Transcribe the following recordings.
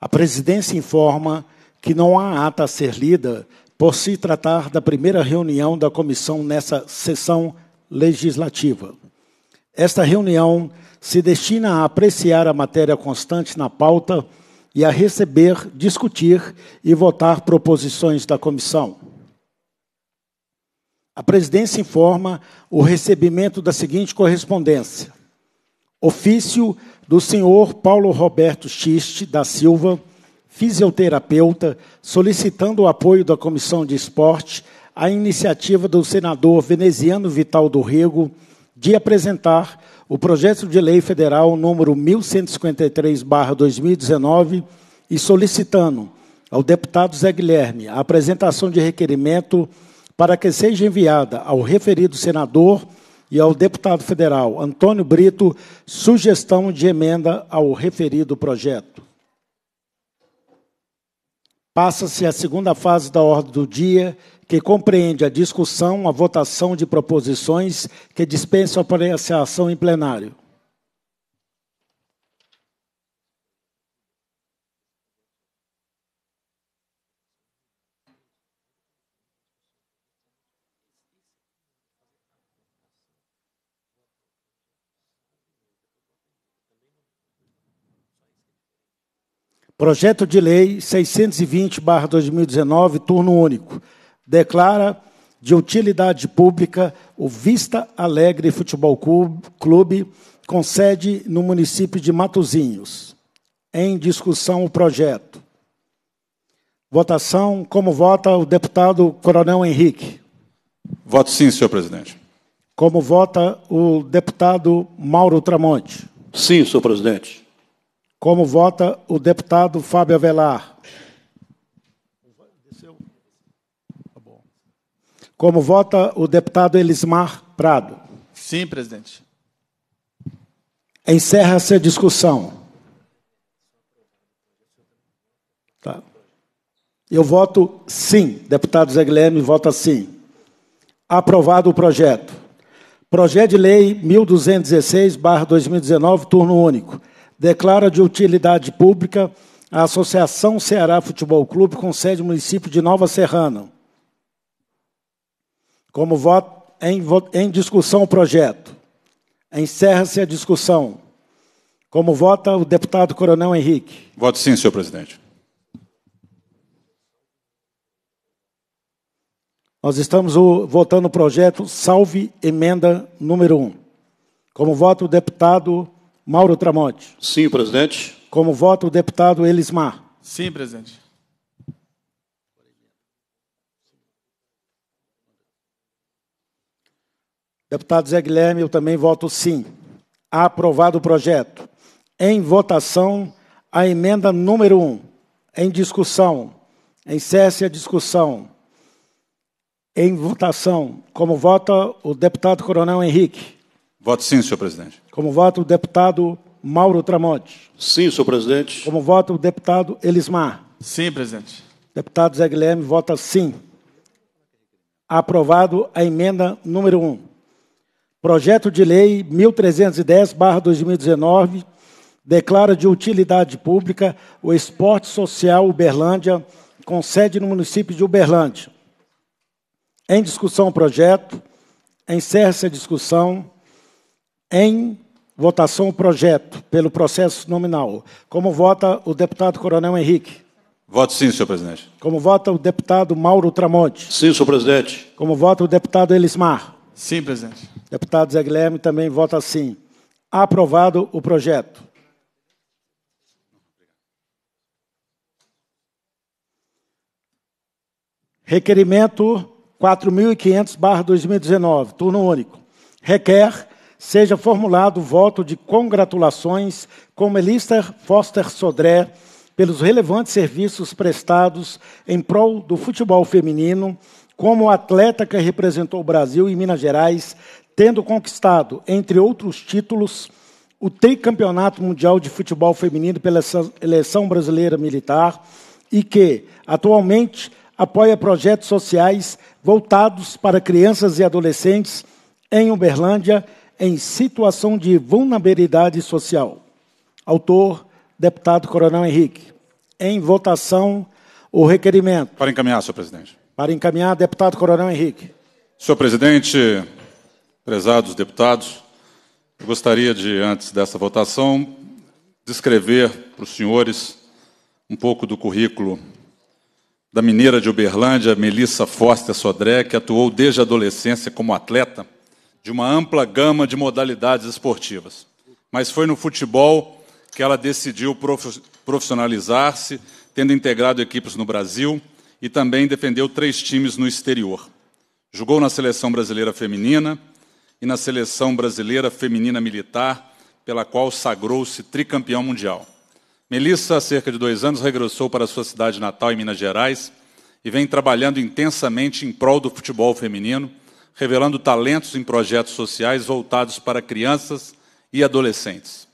A presidência informa que não há ata a ser lida por se tratar da primeira reunião da comissão nessa sessão legislativa. Esta reunião se destina a apreciar a matéria constante na pauta e a receber, discutir e votar proposições da comissão. A presidência informa o recebimento da seguinte correspondência: ofício do senhor Paulo Roberto Xiste da Silva, fisioterapeuta, solicitando o apoio da Comissão de Esporte à iniciativa do senador veneziano Vital do Rego de apresentar o projeto de lei federal número 1153/2019 e solicitando ao deputado Zé Guilherme a apresentação de requerimento para que seja enviada ao referido senador e ao deputado federal Antônio Brito sugestão de emenda ao referido projeto. Passa-se a segunda fase da ordem do dia, que compreende a discussão, a votação de proposições que dispensam a apreciação em plenário. Projeto de Lei 620-2019, turno único. Declara de utilidade pública o Vista Alegre Futebol Clube, com sede no município de Matozinhos. Em discussão o projeto. Votação. Como vota o deputado Coronel Henrique? Voto sim, senhor presidente. Como vota o deputado Mauro Tramonte? Sim, senhor presidente. Como vota o deputado Fábio Avelar? Como vota o deputado Elismar Prado? Sim, presidente. Encerra-se a discussão. Tá. Eu voto sim. Deputado Zé Guilherme vota sim. Aprovado o projeto. Projeto de Lei 1216, 2019, turno único declara de utilidade pública a Associação Ceará Futebol Clube, com sede no município de Nova Serrana. Como voto em, em discussão o projeto. Encerra-se a discussão. Como vota o deputado Coronel Henrique? Voto sim, senhor presidente. Nós estamos o, votando o projeto Salve Emenda número 1. Como vota o deputado Mauro Tramonte. Sim, presidente. Como vota o deputado Elismar? Sim, presidente. Deputado Zé Guilherme, eu também voto sim. Aprovado o projeto. Em votação, a emenda número 1. Um. Em discussão. Encerre a discussão. Em votação, como vota o deputado Coronel Henrique? Voto sim, senhor presidente. Como voto o deputado Mauro Tramonte. Sim, senhor presidente. Como voto o deputado Elismar. Sim, presidente. Deputado Zé Guilherme vota sim. Aprovado a emenda número 1. Projeto de lei 1310/2019 declara de utilidade pública o Esporte Social Uberlândia, com sede no município de Uberlândia. Em discussão o projeto, encerra-se a discussão. Em votação o projeto pelo processo nominal. Como vota o deputado Coronel Henrique? Voto sim, senhor presidente. Como vota o deputado Mauro Tramonte? Sim, senhor presidente. Como vota o deputado Elismar? Sim, presidente. Deputado Zé Guilherme também vota sim. Aprovado o projeto. Requerimento 4.500, 2019, turno único. Requer seja formulado o voto de congratulações como Melissa Foster Sodré pelos relevantes serviços prestados em prol do futebol feminino, como atleta que representou o Brasil e Minas Gerais, tendo conquistado, entre outros títulos, o tricampeonato mundial de futebol feminino pela seleção brasileira militar e que, atualmente, apoia projetos sociais voltados para crianças e adolescentes em Uberlândia em situação de vulnerabilidade social. Autor, deputado Coronel Henrique. Em votação, o requerimento. Para encaminhar, senhor presidente. Para encaminhar, deputado Coronel Henrique. Senhor presidente, prezados deputados, eu gostaria de, antes dessa votação, descrever para os senhores um pouco do currículo da mineira de Uberlândia, Melissa Foster Sodré, que atuou desde a adolescência como atleta de uma ampla gama de modalidades esportivas. Mas foi no futebol que ela decidiu profissionalizar-se, tendo integrado equipes no Brasil e também defendeu três times no exterior. Jogou na seleção brasileira feminina e na seleção brasileira feminina militar, pela qual sagrou-se tricampeão mundial. Melissa, há cerca de dois anos, regressou para sua cidade natal, em Minas Gerais, e vem trabalhando intensamente em prol do futebol feminino revelando talentos em projetos sociais voltados para crianças e adolescentes.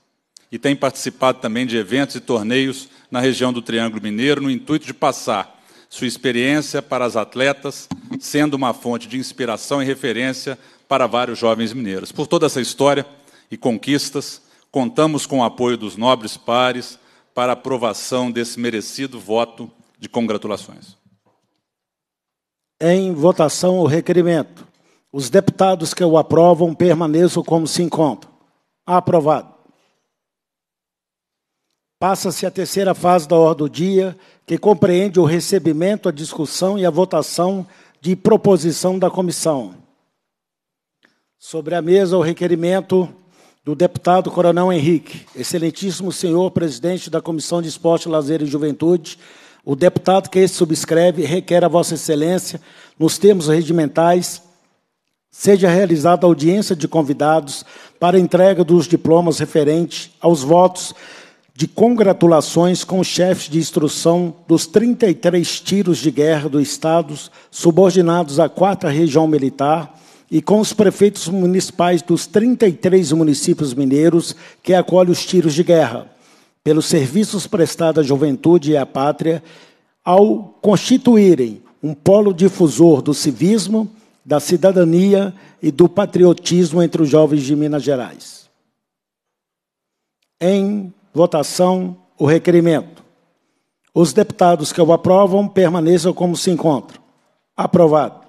E tem participado também de eventos e torneios na região do Triângulo Mineiro, no intuito de passar sua experiência para as atletas, sendo uma fonte de inspiração e referência para vários jovens mineiros. Por toda essa história e conquistas, contamos com o apoio dos nobres pares para a aprovação desse merecido voto de congratulações. Em votação, o requerimento. Os deputados que o aprovam permaneçam como se encontram. Aprovado. Passa-se a terceira fase da ordem do dia, que compreende o recebimento, a discussão e a votação de proposição da comissão. Sobre a mesa, o requerimento do deputado Coronel Henrique, excelentíssimo senhor presidente da Comissão de Esporte, Lazer e Juventude, o deputado que este subscreve requer a Vossa Excelência, nos termos regimentais, seja realizada audiência de convidados para entrega dos diplomas referente aos votos de congratulações com os chefes de instrução dos 33 tiros de guerra do Estado, subordinados à 4 Região Militar, e com os prefeitos municipais dos 33 municípios mineiros que acolhem os tiros de guerra, pelos serviços prestados à juventude e à pátria, ao constituírem um polo difusor do civismo da cidadania e do patriotismo entre os jovens de Minas Gerais. Em votação, o requerimento. Os deputados que o aprovam permaneçam como se encontram. Aprovado.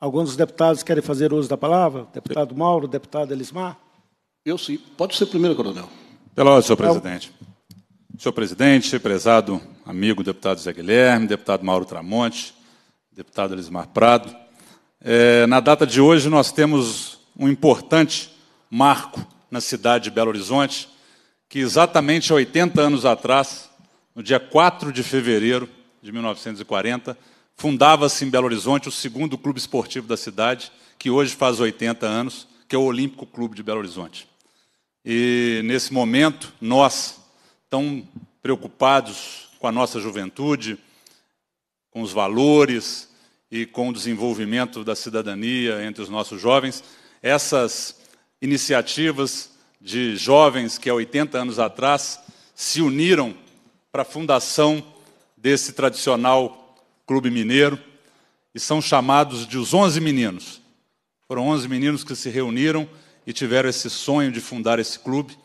Alguns dos deputados querem fazer uso da palavra? Deputado Mauro, deputado Elismar? Eu sim. Pode ser primeiro, coronel. Pela ordem, senhor presidente. Senhor presidente, prezado amigo deputado Zé Guilherme, deputado Mauro Tramonte, deputado Elismar Prado. É, na data de hoje, nós temos um importante marco na cidade de Belo Horizonte, que exatamente 80 anos atrás, no dia 4 de fevereiro de 1940, fundava-se em Belo Horizonte o segundo clube esportivo da cidade, que hoje faz 80 anos, que é o Olímpico Clube de Belo Horizonte. E, nesse momento, nós, tão preocupados com a nossa juventude, com os valores e com o desenvolvimento da cidadania entre os nossos jovens. Essas iniciativas de jovens que há 80 anos atrás se uniram para a fundação desse tradicional clube mineiro e são chamados de os 11 meninos. Foram 11 meninos que se reuniram e tiveram esse sonho de fundar esse clube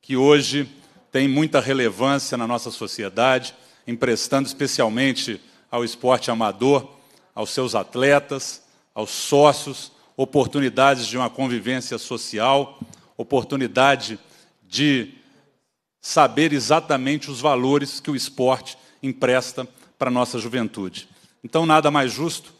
que hoje tem muita relevância na nossa sociedade, emprestando especialmente ao esporte amador, aos seus atletas, aos sócios, oportunidades de uma convivência social, oportunidade de saber exatamente os valores que o esporte empresta para a nossa juventude. Então, nada mais justo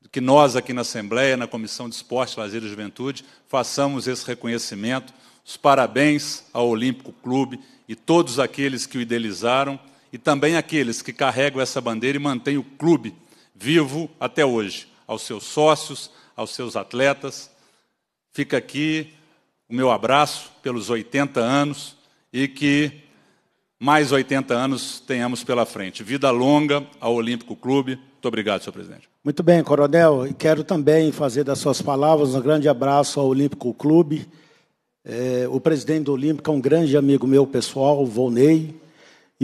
do que nós aqui na Assembleia, na Comissão de Esporte, Lazer e Juventude, façamos esse reconhecimento. Os parabéns ao Olímpico Clube e todos aqueles que o idealizaram e também aqueles que carregam essa bandeira e mantêm o clube vivo até hoje, aos seus sócios, aos seus atletas. Fica aqui o meu abraço pelos 80 anos e que mais 80 anos tenhamos pela frente. Vida longa ao Olímpico Clube. Muito obrigado, senhor presidente. Muito bem, coronel. E quero também fazer das suas palavras um grande abraço ao Olímpico Clube. É, o presidente do Olímpico é um grande amigo meu pessoal, Volney.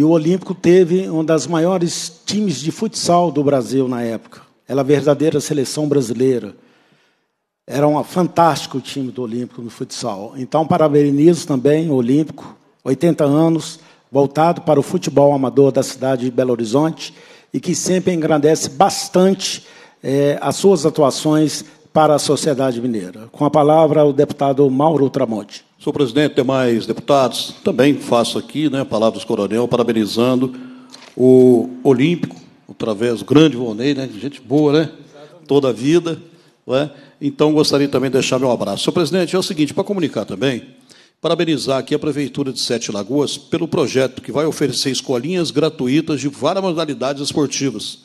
E o Olímpico teve um das maiores times de futsal do Brasil na época. Era a verdadeira seleção brasileira. Era um fantástico time do Olímpico no futsal. Então, parabenizo também o Olímpico, 80 anos, voltado para o futebol amador da cidade de Belo Horizonte e que sempre engrandece bastante eh, as suas atuações para a sociedade mineira. Com a palavra, o deputado Mauro Tramonte. Senhor presidente, demais deputados, também faço aqui, né, palavras coronel, parabenizando o Olímpico, através do grande Vonei, né, gente boa, né, toda a vida. Né? Então, gostaria também de deixar meu abraço. Senhor presidente, é o seguinte, para comunicar também, parabenizar aqui a Prefeitura de Sete Lagoas pelo projeto que vai oferecer escolinhas gratuitas de várias modalidades esportivas.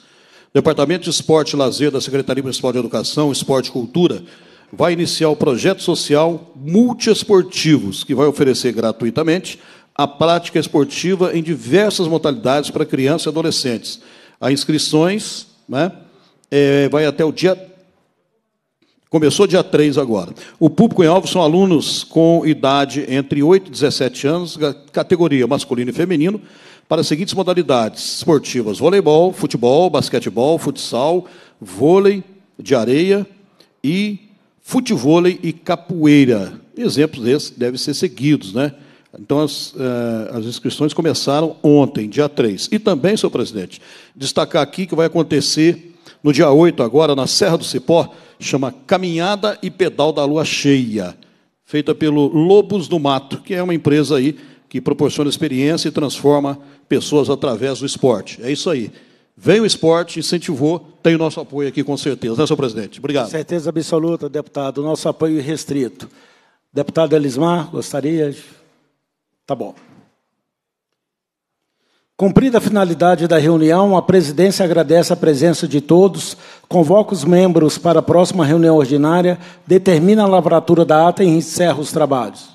Departamento de Esporte e Lazer da Secretaria Municipal de Educação, Esporte e Cultura vai iniciar o projeto social Multiesportivos, que vai oferecer gratuitamente a prática esportiva em diversas modalidades para crianças e adolescentes. As inscrições né, é, vai até o dia. Começou dia 3 agora. O público em alvo são alunos com idade entre 8 e 17 anos, categoria masculino e feminino, para as seguintes modalidades esportivas: voleibol, futebol, basquetebol, futsal, vôlei de areia e futevôlei e capoeira. Exemplos desses devem ser seguidos, né? Então, as, eh, as, inscrições começaram ontem, dia 3. E também, senhor presidente, destacar aqui que vai acontecer no dia 8, agora, na Serra do Cipó, chama Caminhada e Pedal da Lua Cheia, feita pelo Lobos do Mato, que é uma empresa aí que proporciona experiência e transforma pessoas através do esporte. É isso aí. Vem o esporte, incentivou, tem o nosso apoio aqui com certeza, né, senhor presidente? Obrigado. Certeza absoluta, deputado, nosso apoio restrito. Deputado Elismar, gostaria? Tá bom. Cumprida a finalidade da reunião, a presidência agradece a presença de todos, convoca os membros para a próxima reunião ordinária, determina a lavratura da ata e encerra os trabalhos.